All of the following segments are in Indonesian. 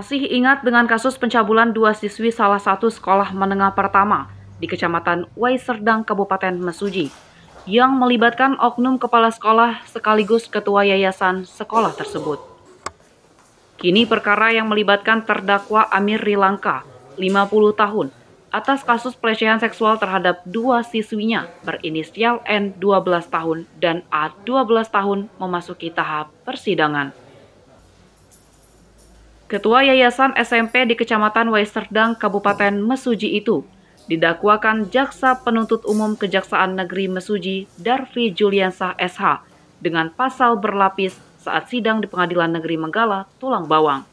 Masih ingat dengan kasus pencabulan dua siswi salah satu sekolah menengah pertama di Kecamatan Waiserdang, Kabupaten Mesuji, yang melibatkan oknum kepala sekolah sekaligus ketua yayasan sekolah tersebut. Kini perkara yang melibatkan terdakwa Amir Rilangka, 50 tahun, atas kasus pelecehan seksual terhadap dua siswinya berinisial N 12 tahun dan A 12 tahun memasuki tahap persidangan. Ketua Yayasan SMP di Kecamatan Waiserdang, Kabupaten Mesuji itu didakwakan Jaksa Penuntut Umum Kejaksaan Negeri Mesuji Darfi Juliansah SH dengan pasal berlapis saat sidang di Pengadilan Negeri Menggala, Tulang Bawang.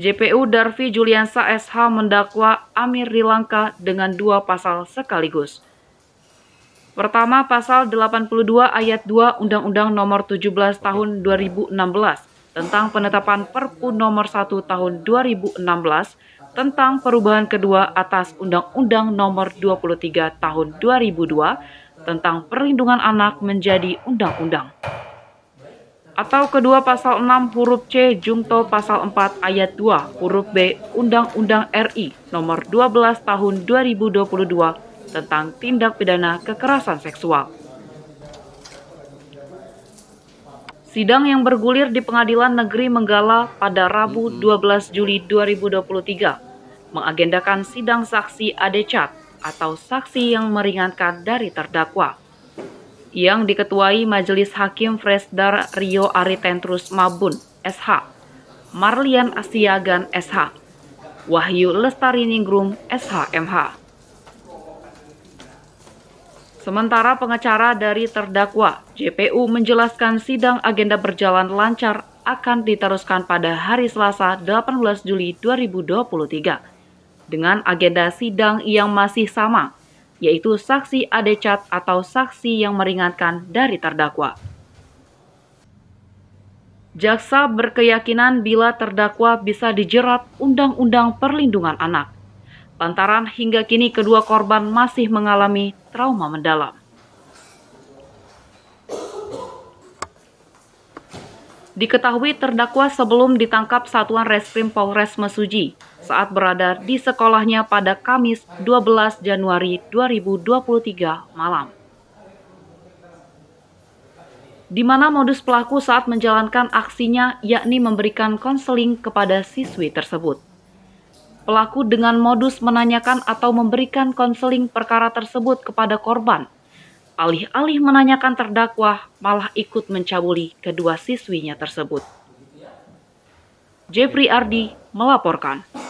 JPU Darfi Juliansa SH mendakwa Amir Rilangka dengan dua pasal sekaligus. Pertama, pasal 82 ayat 2 Undang-Undang nomor 17 tahun 2016 tentang penetapan Perpu Nomor 1 Tahun 2016 tentang perubahan kedua atas Undang-Undang Nomor 23 Tahun 2002 tentang perlindungan anak menjadi undang-undang. Atau kedua pasal 6 huruf C jungto pasal 4 ayat 2 huruf B Undang-Undang RI Nomor 12 Tahun 2022 tentang tindak pidana kekerasan seksual. Sidang yang bergulir di Pengadilan Negeri Menggala pada Rabu 12 Juli 2023 mengagendakan sidang saksi adecat atau saksi yang meringankan dari terdakwa yang diketuai Majelis Hakim Fresdar Rio Aritentrus Mabun SH, Marlian Asiagan SH, Wahyu Lestari Ningrum SH/MH. Sementara pengacara dari terdakwa, JPU menjelaskan sidang agenda berjalan lancar akan diteruskan pada hari Selasa 18 Juli 2023 dengan agenda sidang yang masih sama, yaitu saksi adecat atau saksi yang meringankan dari terdakwa. Jaksa berkeyakinan bila terdakwa bisa dijerat Undang-Undang Perlindungan Anak lantaran hingga kini kedua korban masih mengalami trauma mendalam. Diketahui terdakwa sebelum ditangkap Satuan Reskrim Polres Mesuji saat berada di sekolahnya pada Kamis 12 Januari 2023 malam. Di mana modus pelaku saat menjalankan aksinya yakni memberikan konseling kepada siswi tersebut pelaku dengan modus menanyakan atau memberikan konseling perkara tersebut kepada korban. Alih-alih menanyakan terdakwa, malah ikut mencabuli kedua siswinya tersebut. Jeffrey Ardi melaporkan.